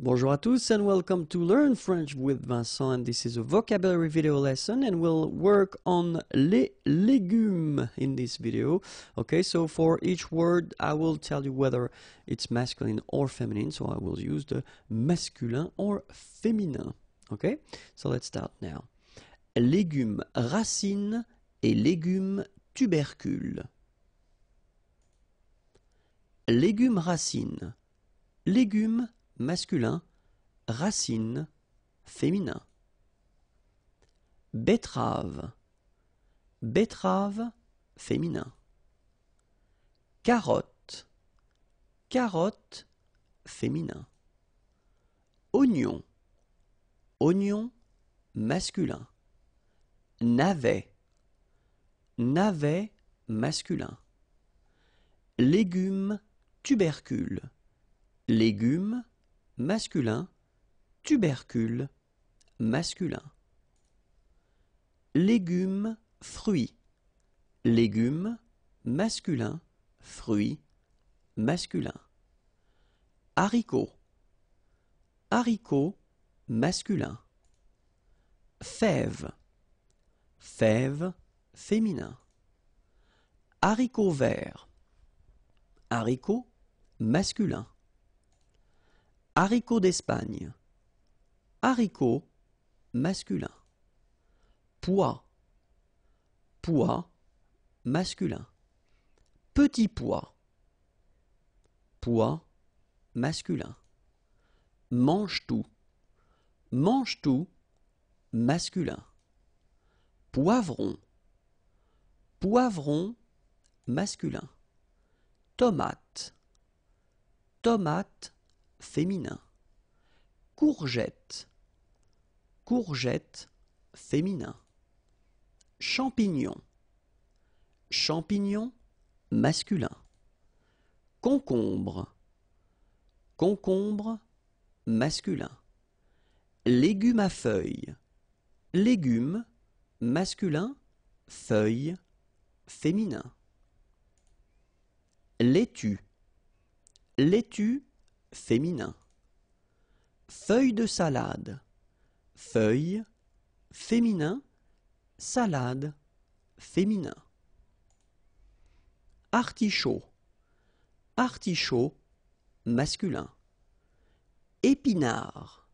Bonjour à tous and welcome to Learn French with Vincent and this is a vocabulary video lesson and we'll work on les légumes in this video. Okay, so for each word I will tell you whether it's masculine or feminine, so I will use the masculin or féminin. Okay, so let's start now. Légumes racines et légumes tubercules. Légumes racines. Légumes masculin, racine, féminin. Betterave, betterave, féminin. Carotte, carotte, féminin. Oignon, oignon, masculin. Navet, navet, masculin. LÉGUME tubercule. LÉGUME masculin, tubercule, masculin. Légumes, fruits. Légumes, masculin, fruits, masculin. Haricots. Haricots, masculin. Fèves. Fèves, féminin. haricot vert, Haricots, masculin. Haricot d'Espagne. haricot, masculin. Pois. Pois masculin. Petit pois. Pois masculin. Mange-tout. Mange-tout masculin. Poivron. Poivron masculin. Tomate. Tomate féminin. Courgette, courgette féminin. Champignon, champignon masculin. Concombre, concombre masculin. Légume à feuilles, légume masculin, feuille féminin. Laitue, laitue féminin. Feuille de salade. Feuille, féminin, salade, féminin. Artichaut. Artichaut, masculin. Épinard.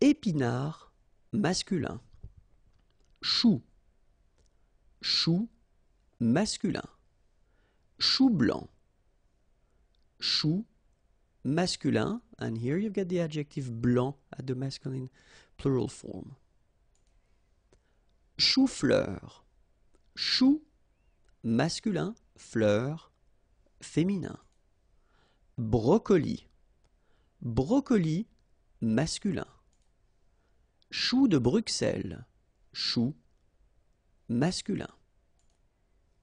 Épinard, masculin. Chou. Chou, masculin. Chou blanc. Chou, masculin, and here you get the adjective blanc at the masculine plural form. Chou-fleur. Chou, masculin, fleur, féminin. Brocoli. Brocoli, masculin. Chou de Bruxelles. Chou, masculin.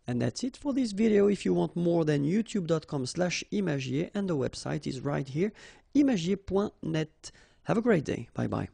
And that's it for this video. If you want more then youtube.com slash imagier and the website is right here, imagier.net. Have a great day. Bye bye.